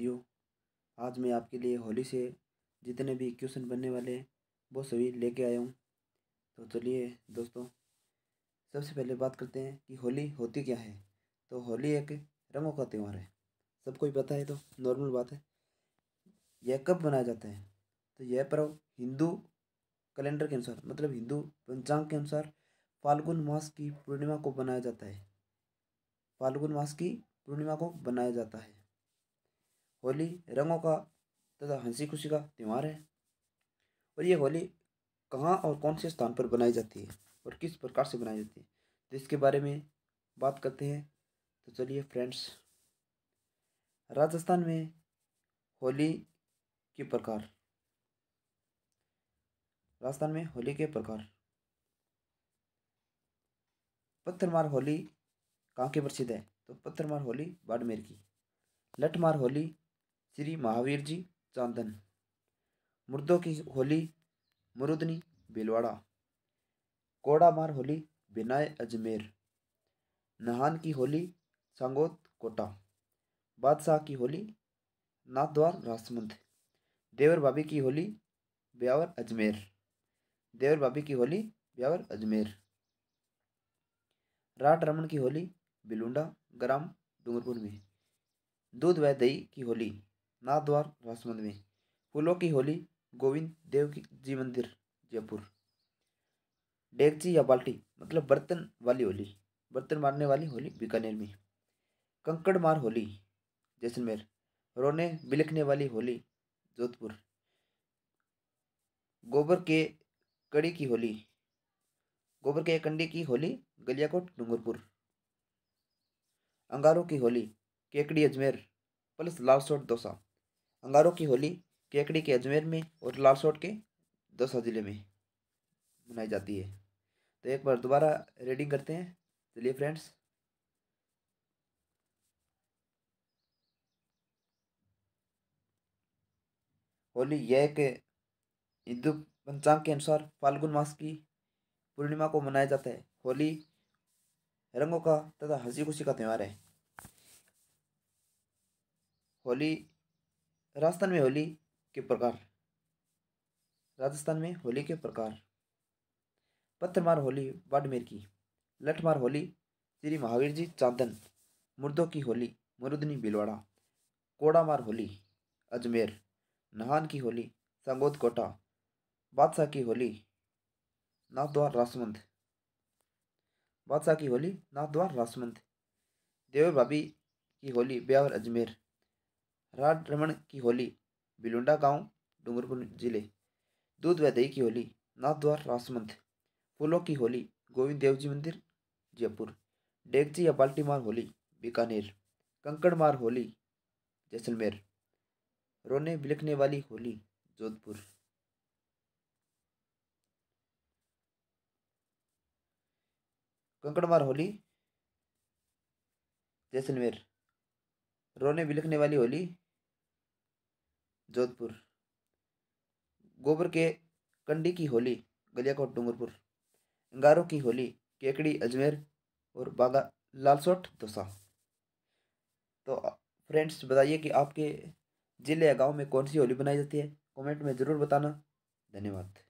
साथियों आज मैं आपके लिए होली से जितने भी क्वेश्चन बनने वाले हैं वो सभी लेके आया हूँ तो चलिए दोस्तों सबसे पहले बात करते हैं कि होली होती क्या है तो होली एक रंगों का त्यौहार है सबको ही पता है तो नॉर्मल बात है यह कब मनाया जाता है तो यह पर्व हिंदू कैलेंडर के अनुसार मतलब हिंदू पंचांग के अनुसार फाल्गुन मास की पूर्णिमा को बनाया जाता है फाल्गुन मास की पूर्णिमा को बनाया जाता है होली रंगों का तथा हंसी खुशी का त्यौहार है और ये होली कहाँ और कौन से स्थान पर बनाई जाती है और किस प्रकार से बनाई जाती है तो इसके बारे में बात करते हैं तो चलिए फ्रेंड्स राजस्थान में होली के प्रकार राजस्थान में होली के प्रकार पत्थरमार होली कहाँ की प्रसिद्ध है तो पत्थरमार होली बाड़मेर की लठमार होली श्री महावीर जी चांदन मुर्दों की होली मुरुदनी बिलवाड़ा कोड़ामार होली बिनाय अजमेर नहान की होली संगोत कोटा बादशाह की होली नाथद्वार रासमंद देवर भाभी की होली ब्यावर अजमेर देवर भाभी की होली ब्यावर अजमेर राट रमन की होली बिलुंडा ग्राम डूंगरपुर में दूध व दही की होली नाथद्वार राजसमंद में फूलों की होली गोविंद देव की जी मंदिर जयपुर डेगची या बाल्टी मतलब बर्तन वाली होली बर्तन मारने वाली होली बीकानेर में कंकड़ मार होली जैसलमेर रोने बिलखने वाली होली जोधपुर गोबर के कड़ी की होली गोबर के कंडे की होली गलियाकोट डूंगरपुर अंगारों की होली केकड़ी अजमेर प्लस लाल सोट दोसा अंगारों की होली केकड़ी के अजमेर में और लालसोट के दौसा ज़िले में मनाई जाती है तो एक बार दोबारा रीडिंग करते हैं चलिए फ्रेंड्स होली यह एक हिंदू पंचांग के अनुसार फाल्गुन मास की पूर्णिमा को मनाया जाता है होली रंगों का तथा हंसी खुशी का त्यौहार है होली राजस्थान में होली के प्रकार राजस्थान में होली के प्रकार पत्थरमार होली बाड़मेर की लठमार होली श्री महावीर जी चांदन मुर्दों की होली मुरुदनी बिलवाड़ा कोड़ामार होली अजमेर नहान की होली संगोद कोटा बादशाह की होली नाथद्वार रासमंद बादशाह की होली नाथद्वार रासमंद देव भाभी की होली ब्यावर अजमेर राड रमन की होली बिलुंडा गांव डूंगरपुर जिले दूध व दही की होली नाथद्वार रासमंत फूलों की होली गोविंद देव जी मंदिर जयपुर डेगजी या बाल्टी मार होली बीकानेर कंकड़ मार होली जैसलमेर रोने बिलखने वाली होली जोधपुर कंकड़मार होली जैसलमेर रोने बिलखने वाली होली जोधपुर गोबर के कंडी की होली गलियाकोट डूंगरपुर अंगारों की होली केकड़ी अजमेर और बागा लालसोट दोसा तो फ्रेंड्स बताइए कि आपके ज़िले या गांव में कौन सी होली बनाई जाती है कमेंट में ज़रूर बताना धन्यवाद